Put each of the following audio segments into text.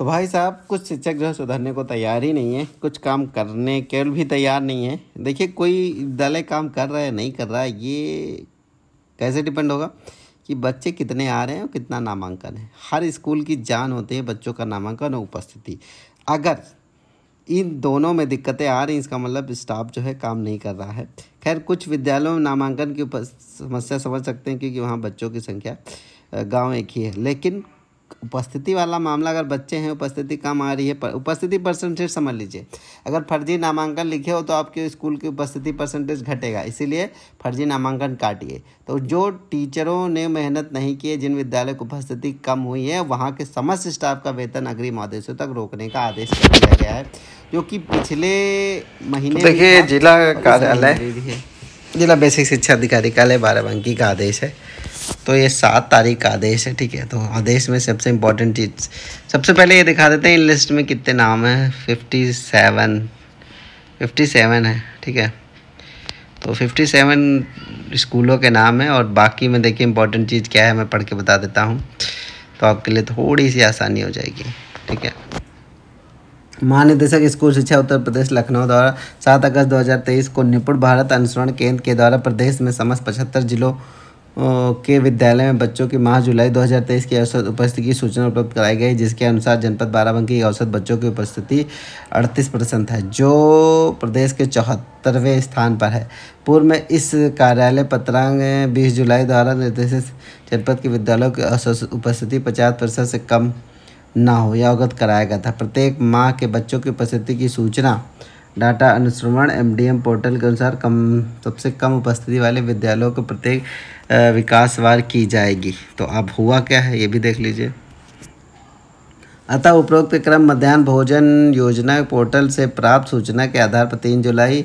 तो भाई साहब कुछ शिक्षक जो है सुधरने को तैयार ही नहीं है कुछ काम करने के भी तैयार नहीं है देखिए कोई विद्यालय काम कर रहा है नहीं कर रहा है ये कैसे डिपेंड होगा कि बच्चे कितने आ रहे हैं और कितना नामांकन है हर स्कूल की जान होती है बच्चों का नामांकन और उपस्थिति अगर इन दोनों में दिक्कतें आ रही इसका मतलब स्टाफ जो है काम नहीं कर रहा है खैर कुछ विद्यालयों में नामांकन की समस्या समझ सकते हैं क्योंकि वहाँ बच्चों की संख्या गांव एक ही है लेकिन उपस्थिति वाला मामला अगर बच्चे हैं उपस्थिति कम आ रही है उपस्थिति परसेंटेज समझ लीजिए अगर फर्जी नामांकन लिखे हो तो आपके स्कूल की उपस्थिति परसेंटेज घटेगा इसीलिए फर्जी नामांकन काटिए तो जो टीचरों ने मेहनत नहीं की है जिन विद्यालय की उपस्थिति कम हुई है वहाँ के समस्त स्टाफ का वेतन अग्रिम आदेशों तक रोकने का आदेश दिया गया है जो कि पिछले महीने देखिए जिला कार्यालय जिला बेसिक शिक्षा अधिकारी कार्यालय बाराबंकी का आदेश है तो ये सात तारीख का आदेश है ठीक है तो आदेश में सबसे इम्पोर्टेंट चीज़ सबसे पहले ये दिखा देते हैं इन लिस्ट में कितने नाम हैं फिफ्टी सेवन फिफ्टी सेवन है ठीक है तो फिफ्टी सेवन स्कूलों के नाम हैं और बाकी में देखिए इम्पोर्टेंट चीज़ क्या है मैं पढ़ के बता देता हूँ तो आपके लिए थोड़ी सी आसानी हो जाएगी ठीक है महानिदेशक स्कूल शिक्षा उत्तर प्रदेश लखनऊ द्वारा सात अगस्त 2023 को निपुण भारत अनुसरण केंद्र के द्वारा प्रदेश में समस्त पचहत्तर जिलों के विद्यालय में बच्चों की माह जुलाई 2023 की औसत उपस्थिति की सूचना उपलब्ध कराई गई जिसके अनुसार जनपद बाराबंकी की औसत बच्चों की उपस्थिति 38 परसेंट है जो प्रदेश के चौहत्तरवें स्थान पर है पूर्व में इस कार्यालय पत्रांग 20 जुलाई द्वारा निर्देशित जनपद के विद्यालयों की औसत उपस्थिति पचास प्रतिशत से कम ना हो या अवगत कराया गया था प्रत्येक माह के बच्चों की उपस्थिति की सूचना डाटा अनुश्रवण एम पोर्टल के अनुसार कम सबसे कम उपस्थिति वाले विद्यालयों को प्रत्येक विकासवार की जाएगी तो अब हुआ क्या है ये भी देख लीजिए अतः उपरोक्त क्रम मध्यान्ह भोजन योजना पोर्टल से प्राप्त सूचना के आधार पर तीन जुलाई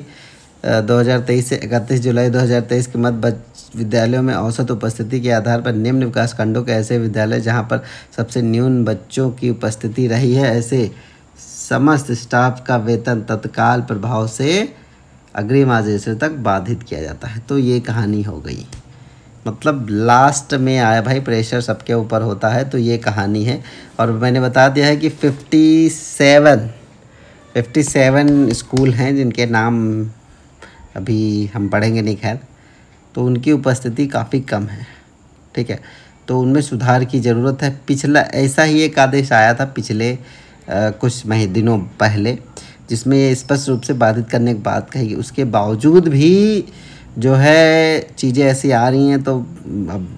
2023 से 31 जुलाई 2023 के मध्य विद्यालयों में औसत उपस्थिति के आधार पर निम्न विकासखंडों के ऐसे विद्यालय जहां पर सबसे न्यून बच्चों की उपस्थिति रही है ऐसे समस्त स्टाफ का वेतन तत्काल प्रभाव से अग्रिम आदेशों तक बाधित किया जाता है तो ये कहानी हो गई मतलब लास्ट में आया भाई प्रेशर सबके ऊपर होता है तो ये कहानी है और मैंने बता दिया है कि fifty seven fifty seven school हैं जिनके नाम अभी हम पढ़ेंगे नहीं खैर तो उनकी उपस्थिति काफ़ी कम है ठीक है तो उनमें सुधार की ज़रूरत है पिछला ऐसा ही एक आदेश आया था पिछले कुछ मही दिनों पहले जिसमें ये स्पष्ट रूप से बाधित करने की बात कही उसके बावजूद भी जो है चीज़ें ऐसी आ रही हैं तो अब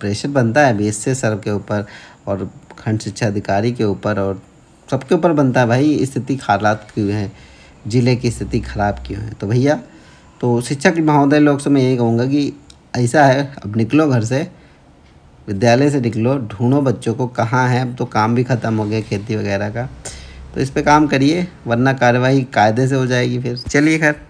प्रेशर बनता है बी एस सर के ऊपर और खंड शिक्षा अधिकारी के ऊपर और सबके ऊपर बनता है भाई स्थिति हालात क्यों है ज़िले की स्थिति ख़राब क्यों है तो भैया तो शिक्षक महोदय लोग से मैं यही कहूँगा कि ऐसा है अब निकलो घर से विद्यालय से निकलो ढूंढो बच्चों को कहाँ है अब तो काम भी ख़त्म हो गया खेती वगैरह का तो इस पर काम करिए वरना कार्रवाई कायदे से हो जाएगी फिर चलिए खैर